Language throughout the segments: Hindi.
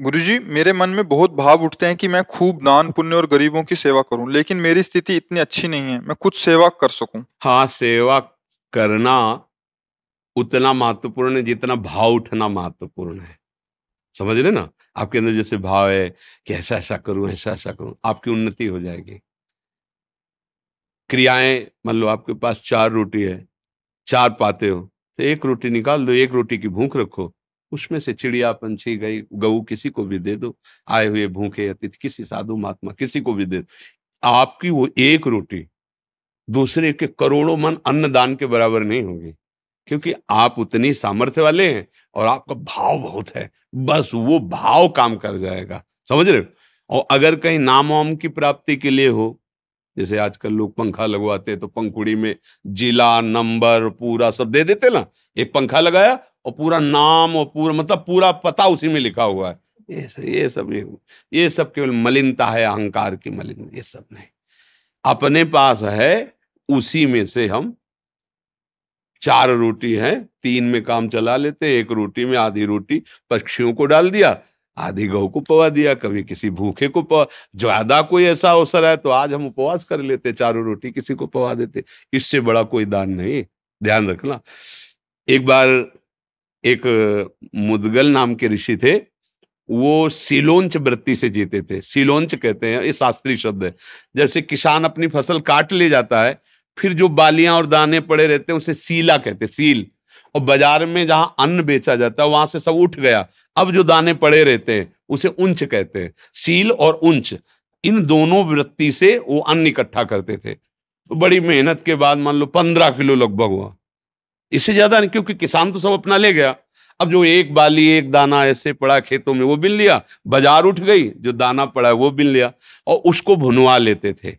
गुरुजी मेरे मन में बहुत भाव उठते हैं कि मैं खूब दान पुण्य और गरीबों की सेवा करूं लेकिन मेरी स्थिति इतनी अच्छी नहीं है मैं कुछ सेवा कर सकूं हाँ सेवा करना उतना महत्वपूर्ण है जितना भाव उठना महत्वपूर्ण है समझ रहे ना आपके अंदर जैसे भाव है कि ऐसा ऐसा करूं ऐसा ऐसा करूं आपकी उन्नति हो जाएगी क्रियाएं मान लो आपके पास चार रोटी है चार पाते हो तो एक रोटी निकाल दो एक रोटी की भूख रखो उसमें से चिड़िया पंछी गई गऊ किसी को भी दे दो आए हुए भूखे अतिथि किसी साधु महात्मा किसी को भी दे दो आपकी वो एक रोटी दूसरे के करोड़ों मन अन्नदान के बराबर नहीं होगी क्योंकि आप उतनी सामर्थ्य वाले हैं और आपका भाव बहुत है बस वो भाव काम कर जाएगा समझ रहे हो और अगर कहीं नाम वाम की प्राप्ति के लिए हो जैसे आजकल लोग पंखा लगवाते तो पंखुड़ी में जिला नंबर पूरा सब दे देते ना एक पंखा लगाया और पूरा नाम और पूरा मतलब पूरा पता उसी में लिखा हुआ है ये सब ये सब ये, ये सब केवल मलिनता है अहंकार की मलिन ये सब नहीं अपने पास है उसी में से हम चार रोटी है तीन में काम चला लेते एक रोटी में आधी रोटी पक्षियों को डाल दिया आधी गौ को पवा दिया कभी किसी भूखे को पवा ज्यादा कोई ऐसा अवसर है तो आज हम उपवास कर लेते चारों रोटी किसी को पवा देते इससे बड़ा कोई दान नहीं ध्यान रखना एक बार एक मुदगल नाम के ऋषि थे वो सिलोंच वृत्ति से जीते थे सिलोंच कहते हैं ये शास्त्रीय शब्द है जैसे किसान अपनी फसल काट ले जाता है फिर जो बालियां और दाने पड़े रहते हैं उसे सीला कहते हैं सील और बाजार में जहां अन्न बेचा जाता है वहां से सब उठ गया अब जो दाने पड़े रहते हैं उसे उंच कहते हैं सील और उंच इन दोनों वृत्ति से वो अन्न इकट्ठा करते थे तो बड़ी मेहनत के बाद मान लो पंद्रह किलो लगभग हुआ इससे ज्यादा नहीं क्योंकि किसान तो सब अपना ले गया अब जो एक बाली एक दाना ऐसे पड़ा खेतों में वो बिन लिया बाजार उठ गई जो दाना पड़ा वो बिन लिया और उसको भुनवा लेते थे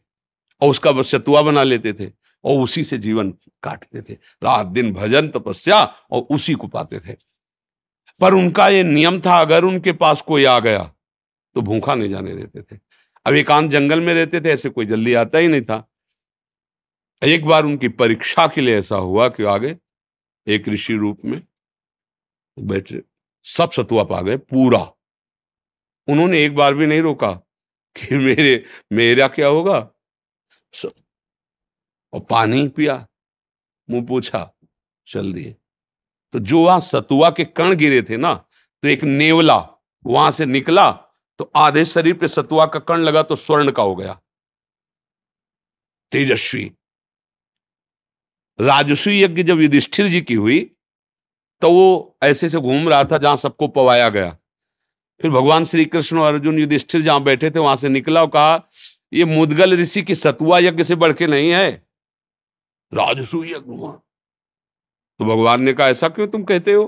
और उसका सतुआ बना लेते थे और उसी से जीवन काटते थे रात दिन भजन तपस्या और उसी को पाते थे पर उनका ये नियम था अगर उनके पास कोई आ गया तो भूखा नहीं जाने देते थे अब एकांत जंगल में रहते थे ऐसे कोई जल्दी आता ही नहीं था एक बार उनकी परीक्षा के लिए ऐसा हुआ कि आगे एक ऋषि रूप में बैठे सब सतुआ पा गए पूरा उन्होंने एक बार भी नहीं रोका कि मेरे मेरा क्या होगा और पानी पिया मुंह पूछा चल दिए तो जो वहां सतुआ के कण गिरे थे ना तो एक नेवला वहां से निकला तो आधे शरीर पे सतुआ का कण लगा तो स्वर्ण का हो गया तेजस्वी राजस्वी यज्ञ जब युधिष्ठिर जी की हुई तो वो ऐसे से घूम रहा था जहां सबको पवाया गया फिर भगवान श्री कृष्ण और अर्जुन युधिष्ठिर जहां बैठे थे वहां से निकला और कहा ये मुदगल ऋषि की सतुआ यज्ञ से बढ़ के नहीं है राजसू यज्ञ तो भगवान ने कहा ऐसा क्यों तुम कहते हो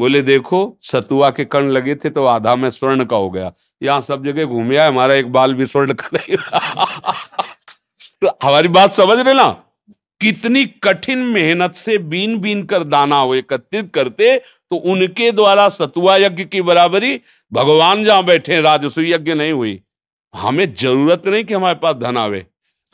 बोले देखो सतुआ के कर्ण लगे थे तो आधा में स्वर्ण का हो गया यहाँ सब जगह घूमिया हमारा एक बाल भी स्वर्ण का नहीं तो हमारी बात समझ रहे ना कितनी कठिन मेहनत से बीन बीन कर दाना हो एकत्रित करते तो उनके द्वारा सतुआ यज्ञ की बराबरी भगवान जहां बैठे राजस्व यज्ञ नहीं हुई हमें जरूरत नहीं कि हमारे पास धन आवे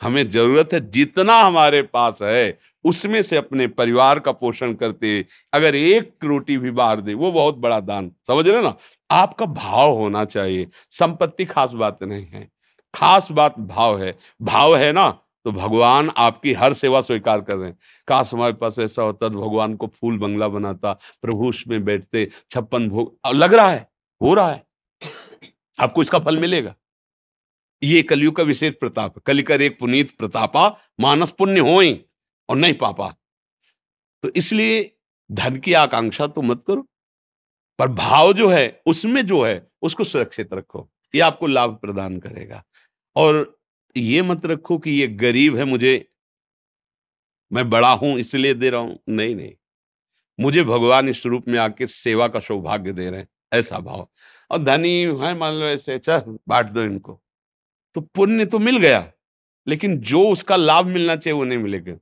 हमें जरूरत है जितना हमारे पास है उसमें से अपने परिवार का पोषण करते अगर एक रोटी भी बाहर दे वो बहुत बड़ा दान समझ रहे ना आपका भाव होना चाहिए संपत्ति खास बात नहीं है खास बात भाव है भाव है ना तो भगवान आपकी हर सेवा स्वीकार कर रहे हैं काश हमारे पास ऐसा होता तो भगवान को फूल बंगला बनाता प्रभु उसमें बैठते छप्पन भोग लग रहा है हो रहा है आपको इसका फल मिलेगा ये कलयुग का विशेष प्रताप कलिकर एक पुनीत प्रतापा मानस पुण्य हो और नहीं पापा तो इसलिए धन की आकांक्षा तो मत करो पर भाव जो है उसमें जो है उसको सुरक्षित रखो ये आपको लाभ प्रदान करेगा और ये मत रखो कि ये गरीब है मुझे मैं बड़ा हूं इसलिए दे रहा हूं नहीं नहीं मुझे भगवान इस रूप में आके सेवा का सौभाग्य दे रहे हैं ऐसा भाव और धनी है मान लो ऐसे चल बांट दो इनको तो पुण्य तो मिल गया लेकिन जो उसका लाभ मिलना चाहिए वो नहीं मिलेगा